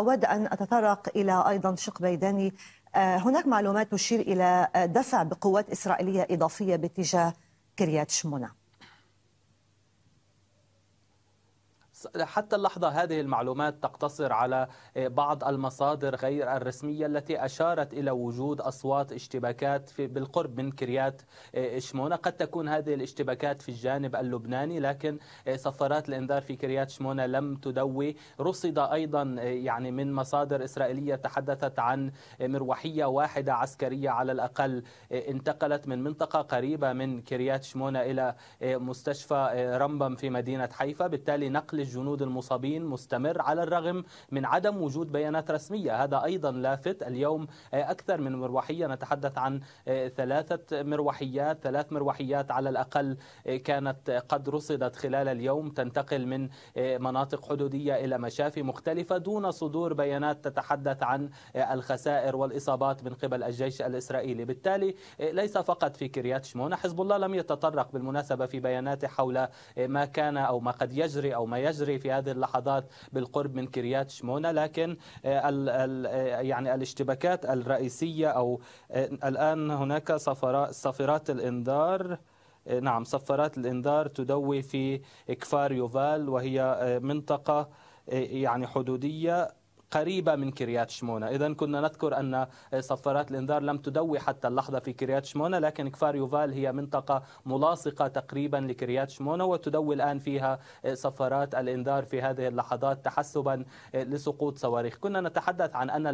أود أن أتطرق إلى أيضا شق ميداني آه، هناك معلومات تشير إلى آه، دفع بقوات إسرائيلية إضافية باتجاه كريات شمونة حتى اللحظة هذه المعلومات تقتصر على آه، بعض المصادر غير الرسمية التي أشارت إلى وجود أصوات اشتباكات في بالقرب من كريات آه، شمونة قد تكون هذه الاشتباكات في الجانب اللبناني لكن آه، صفارات الإنذار في كريات شمونة لم تدوي رصد أيضا يعني من مصادر إسرائيلية تحدثت عن مروحية واحدة عسكرية على الأقل انتقلت من منطقة قريبة من كريات شمونة إلى مستشفى رمبم في مدينة حيفا بالتالي نقل الجنود المصابين مستمر على الرغم من عدم وجود بيانات رسمية هذا أيضا لافت اليوم آه، أكثر من مروحية نتحدث عن آه، ثلاثة مروحيات ثلاث مروحيات على الأقل آه، كانت قد رصدت خلال اليوم تنتقل من مناطق حدودية إلى مشافي مختلفة دون صدور بيانات تتحدث عن الخسائر والإصابات من قبل الجيش الإسرائيلي بالتالي ليس فقط في كريات شمونة حزب الله لم يتطرق بالمناسبة في بياناته حول ما كان أو ما قد يجري أو ما يجري يجري في هذه اللحظات بالقرب من كريات شمونة لكن الـ آه، الـ آه، يعني الاشتباكات الرئيسية أو آه، الآن هناك صفرات الإنذار نعم صفارات الإنذار تدوي في كفار يوفال وهي منطقة يعني حدودية قريبة من كريات شمونة إذا كنا نذكر أن صفارات الإنذار لم تدوي حتى اللحظة في كريات شمونة لكن كفار يوفال هي منطقة ملاصقة تقريبا لكريات شمونة وتدوي الآن فيها صفارات الإنذار في هذه اللحظات تحسبا لسقوط صواريخ كنا نتحدث عن أن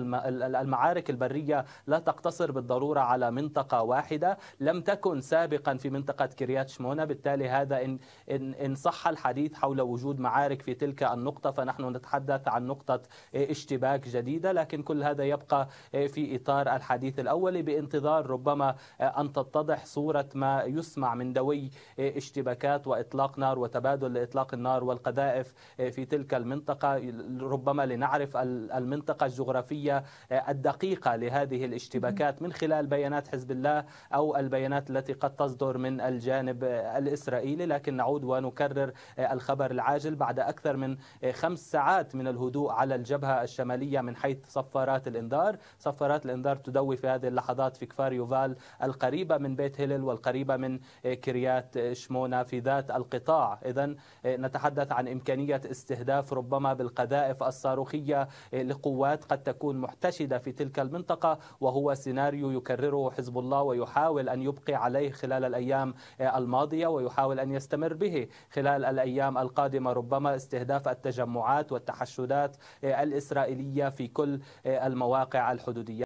المعارك البرية لا تقتصر بالضرورة على منطقة واحدة لم تكن سابقا في منطقة كريات شمونة بالتالي هذا إن, إن, صح الحديث حول وجود معارك في تلك النقطة فنحن نتحدث عن نقطة اشتراك اشتباك جديدة لكن كل هذا يبقى آه، في إطار الحديث الأول بانتظار ربما آه، أن تتضح صورة ما يسمع من دوي آه، اشتباكات وإطلاق نار وتبادل لإطلاق النار والقذائف في تلك المنطقة ربما لنعرف المنطقة الجغرافية الدقيقة لهذه الاشتباكات من خلال بيانات حزب الله أو البيانات التي قد تصدر من الجانب الإسرائيلي لكن نعود ونكرر الخبر العاجل بعد أكثر من خمس ساعات من الهدوء على الجبهة الشمالية من حيث صفارات الإنذار صفارات الإنذار تدوي في هذه اللحظات في كفار يوفال القريبة من بيت هلل والقريبة من كريات شمونة في ذات القطاع إذا إيه، نتحدث عن إمكانية استهداف ربما بالقذائف الصاروخية إيه، لقوات قد تكون محتشدة في تلك المنطقة وهو سيناريو يكرره حزب الله ويحاول أن يبقي عليه خلال الأيام إيه، الماضية ويحاول أن يستمر به خلال الأيام القادمة ربما استهداف التجمعات والتحشدات الإسرائيلية الإسرائيلية في كل آه، المواقع الحدودية